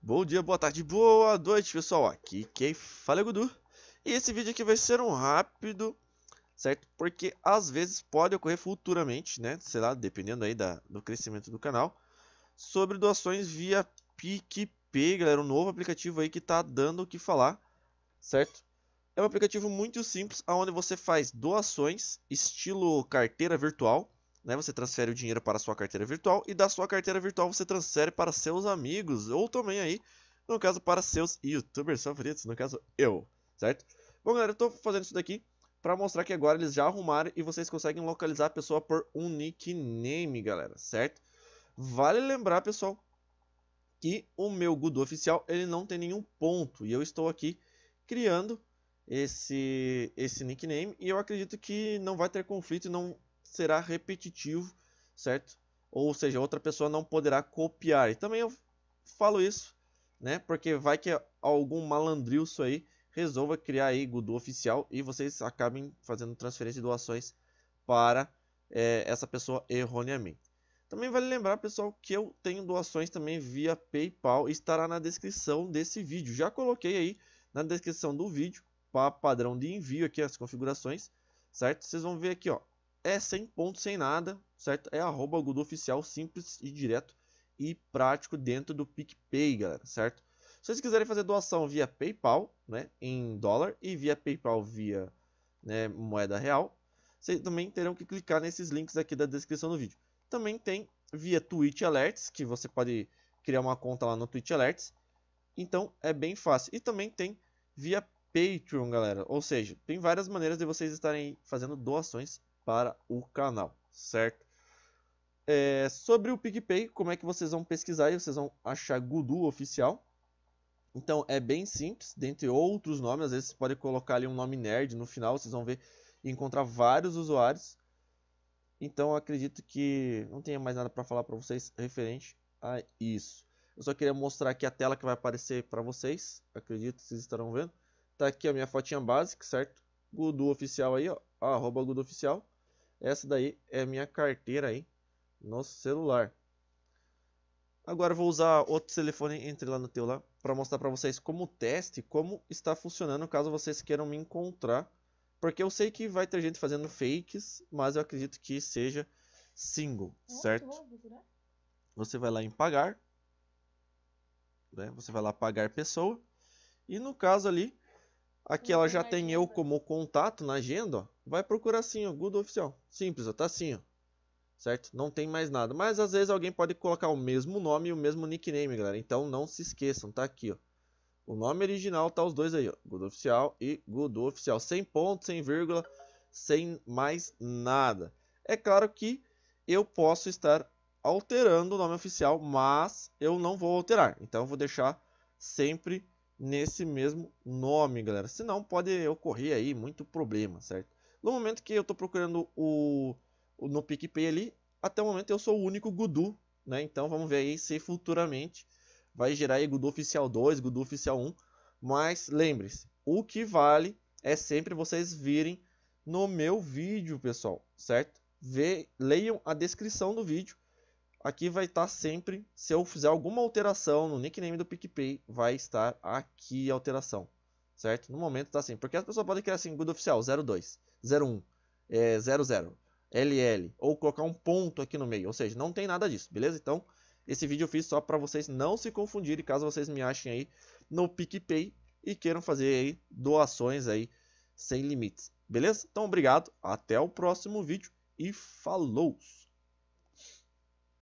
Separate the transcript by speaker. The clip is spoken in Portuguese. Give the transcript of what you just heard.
Speaker 1: Bom dia, boa tarde, boa noite, pessoal. Aqui quem fala é Gudu. E esse vídeo aqui vai ser um rápido, certo? Porque às vezes pode ocorrer futuramente, né? Sei lá, dependendo aí da, do crescimento do canal, sobre doações via PicPay, galera. Um novo aplicativo aí que tá dando o que falar, certo? É um aplicativo muito simples, onde você faz doações, estilo carteira virtual, né? Você transfere o dinheiro para a sua carteira virtual e da sua carteira virtual você transfere para seus amigos ou também aí, no caso, para seus youtubers favoritos, no caso, eu, certo? Bom, galera, eu estou fazendo isso daqui para mostrar que agora eles já arrumaram e vocês conseguem localizar a pessoa por um nickname, galera, certo? Vale lembrar, pessoal, que o meu Gudu oficial ele não tem nenhum ponto e eu estou aqui criando esse esse nickname e eu acredito que não vai ter conflito e não será repetitivo, certo? Ou seja, outra pessoa não poderá copiar. E também eu falo isso, né? Porque vai que algum malandrilso aí resolva criar aí Godot oficial e vocês acabem fazendo transferência de doações para é, essa pessoa erroneamente. Também vale lembrar, pessoal, que eu tenho doações também via PayPal, estará na descrição desse vídeo. Já coloquei aí na descrição do vídeo para padrão de envio aqui as configurações, certo? Vocês vão ver aqui, ó, é sem ponto, sem nada, certo? É arroba Gudu Oficial, simples e direto e prático dentro do PicPay, galera, certo? Se vocês quiserem fazer doação via PayPal, né, em dólar, e via PayPal via né, moeda real, vocês também terão que clicar nesses links aqui da descrição do vídeo. Também tem via Twitch Alerts, que você pode criar uma conta lá no Twitch Alerts. Então é bem fácil. E também tem via Patreon, galera. Ou seja, tem várias maneiras de vocês estarem fazendo doações para o canal, certo? É, sobre o PicPay, como é que vocês vão pesquisar e vocês vão achar Gudu Oficial. Então é bem simples, dentre outros nomes, às vezes você pode colocar ali um nome nerd no final, vocês vão ver e encontrar vários usuários. Então acredito que não tenha mais nada para falar para vocês referente a isso. Eu só queria mostrar aqui a tela que vai aparecer para vocês, acredito que vocês estarão vendo. Tá aqui a minha fotinha básica, certo? Gudu oficial aí, ó, arroba Gudu oficial. Essa daí é minha carteira aí no celular. Agora vou usar outro telefone, entre lá no teu lá, para mostrar para vocês como teste, como está funcionando, caso vocês queiram me encontrar. Porque eu sei que vai ter gente fazendo fakes, mas eu acredito que seja single, certo? Você vai lá em pagar, né? você vai lá pagar pessoa, e no caso ali, aqui ela já tem eu como contato na agenda, ó vai procurar assim, ó, Google oficial. Simples, ó, tá assim, ó. Certo? Não tem mais nada. Mas às vezes alguém pode colocar o mesmo nome e o mesmo nickname, galera. Então não se esqueçam, tá aqui, ó. O nome original tá os dois aí, ó. Gudu Oficial e Gudu Oficial. Sem ponto, sem vírgula, sem mais nada. É claro que eu posso estar alterando o nome oficial, mas eu não vou alterar. Então eu vou deixar sempre nesse mesmo nome, galera. Senão pode ocorrer aí muito problema, certo? No momento que eu estou procurando o, o, no PicPay ali, até o momento eu sou o único Gudu, né? Então vamos ver aí se futuramente vai gerar aí Gudu Oficial 2, Gudu Oficial 1. Mas lembre-se, o que vale é sempre vocês virem no meu vídeo, pessoal, certo? Vê, leiam a descrição do vídeo. Aqui vai estar tá sempre, se eu fizer alguma alteração no nickname do PicPay, vai estar aqui a alteração certo? No momento tá assim, porque as pessoas podem criar assim, good oficial 02, 01, é, 00, LL, ou colocar um ponto aqui no meio, ou seja, não tem nada disso, beleza? Então, esse vídeo eu fiz só para vocês não se confundirem, caso vocês me achem aí no PicPay e queiram fazer aí doações aí sem limites, beleza? Então, obrigado, até o próximo vídeo e falou!